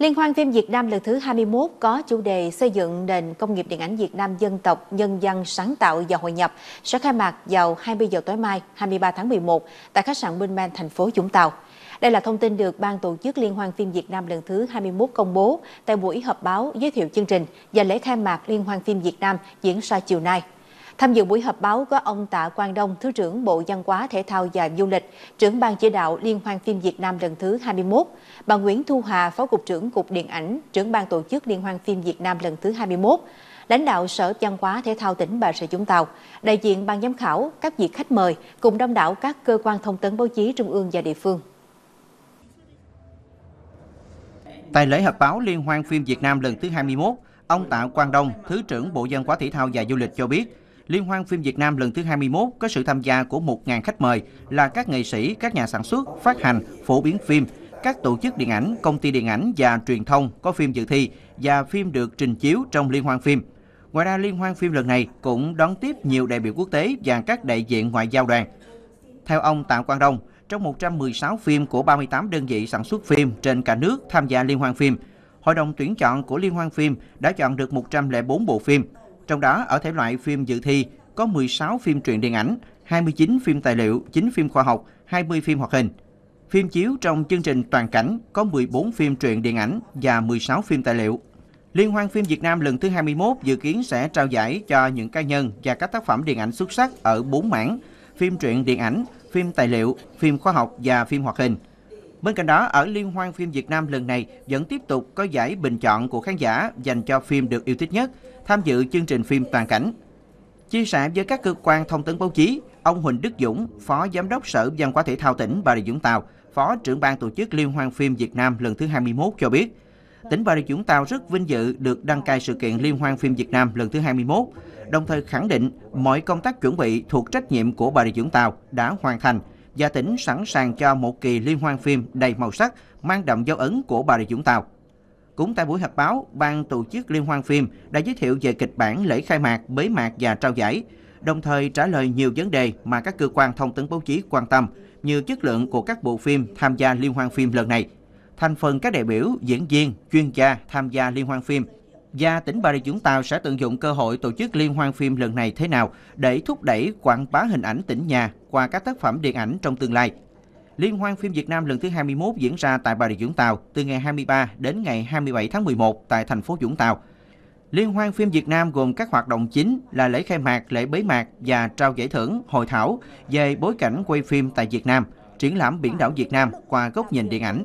Liên hoan phim Việt Nam lần thứ 21 có chủ đề xây dựng nền công nghiệp điện ảnh Việt Nam dân tộc, nhân dân sáng tạo và hội nhập sẽ khai mạc vào 20 giờ tối mai 23 tháng 11 tại khách sạn Minh Man, thành phố Vũng Tàu. Đây là thông tin được Ban tổ chức Liên hoan phim Việt Nam lần thứ 21 công bố tại buổi họp báo giới thiệu chương trình và lễ khai mạc Liên hoan phim Việt Nam diễn ra chiều nay. Tham dự buổi họp báo có ông Tạ Quang Đông, Thứ trưởng Bộ Văn hóa, Thể thao và Du lịch, trưởng ban chỉ đạo Liên hoan phim Việt Nam lần thứ 21, bà Nguyễn Thu Hà, Phó Cục trưởng Cục Điện ảnh, trưởng ban tổ chức Liên hoan phim Việt Nam lần thứ 21, lãnh đạo Sở Văn hóa Thể thao tỉnh Bà Rịa Vũng Tàu, đại diện ban giám khảo, các vị khách mời cùng đông đảo các cơ quan thông tấn báo chí trung ương và địa phương. Tại lễ họp báo Liên hoan phim Việt Nam lần thứ 21, ông Tạ Quang Đông, Thứ trưởng Bộ Văn hóa Thể thao và Du lịch cho biết, Liên hoan phim Việt Nam lần thứ 21 có sự tham gia của 1.000 khách mời là các nghệ sĩ, các nhà sản xuất, phát hành, phổ biến phim, các tổ chức điện ảnh, công ty điện ảnh và truyền thông có phim dự thi và phim được trình chiếu trong liên hoan phim. Ngoài ra, liên hoan phim lần này cũng đón tiếp nhiều đại biểu quốc tế và các đại diện ngoại giao đoàn. Theo ông Tạ Quang Đông, trong 116 phim của 38 đơn vị sản xuất phim trên cả nước tham gia liên hoan phim, Hội đồng tuyển chọn của Liên hoan phim đã chọn được 104 bộ phim, trong đó, ở thể loại phim dự thi có 16 phim truyện điện ảnh, 29 phim tài liệu, 9 phim khoa học, 20 phim hoạt hình. Phim chiếu trong chương trình toàn cảnh có 14 phim truyện điện ảnh và 16 phim tài liệu. Liên hoan phim Việt Nam lần thứ 21 dự kiến sẽ trao giải cho những cá nhân và các tác phẩm điện ảnh xuất sắc ở 4 mảng: phim truyện điện ảnh, phim tài liệu, phim khoa học và phim hoạt hình. Bên cạnh đó, ở Liên hoan phim Việt Nam lần này vẫn tiếp tục có giải bình chọn của khán giả dành cho phim được yêu thích nhất, tham dự chương trình phim toàn cảnh. Chia sẻ với các cơ quan thông tấn báo chí, ông Huỳnh Đức Dũng, Phó Giám đốc Sở Văn hóa Thể thao tỉnh Bà Rịa Vũng Tàu, Phó trưởng ban tổ chức Liên hoan phim Việt Nam lần thứ 21 cho biết, tỉnh Bà Rịa Vũng Tàu rất vinh dự được đăng cai sự kiện Liên hoan phim Việt Nam lần thứ 21, đồng thời khẳng định mọi công tác chuẩn bị thuộc trách nhiệm của Bà Rịa Vũng Tàu đã hoàn thành – và tỉnh sẵn sàng cho một kỳ liên hoan phim đầy màu sắc, mang đậm dấu ấn của Bà Rịa Vũng Tàu. Cũng tại buổi họp báo, ban tổ chức liên hoan phim đã giới thiệu về kịch bản lễ khai mạc, bế mạc và trao giải, đồng thời trả lời nhiều vấn đề mà các cơ quan thông tấn báo chí quan tâm như chất lượng của các bộ phim tham gia liên hoan phim lần này, thành phần các đại biểu, diễn viên, chuyên gia tham gia liên hoan phim – và tỉnh Bà Rịa Vũng Tàu sẽ tận dụng cơ hội tổ chức liên hoan phim lần này thế nào để thúc đẩy quảng bá hình ảnh tỉnh nhà qua các tác phẩm điện ảnh trong tương lai. Liên hoan phim Việt Nam lần thứ 21 diễn ra tại Bà Rịa Vũng Tàu từ ngày 23 đến ngày 27 tháng 11 tại thành phố Vũng Tàu. Liên hoan phim Việt Nam gồm các hoạt động chính là lễ khai mạc, lễ bế mạc và trao giải thưởng, hội thảo về bối cảnh quay phim tại Việt Nam, triển lãm biển đảo Việt Nam qua góc nhìn điện ảnh.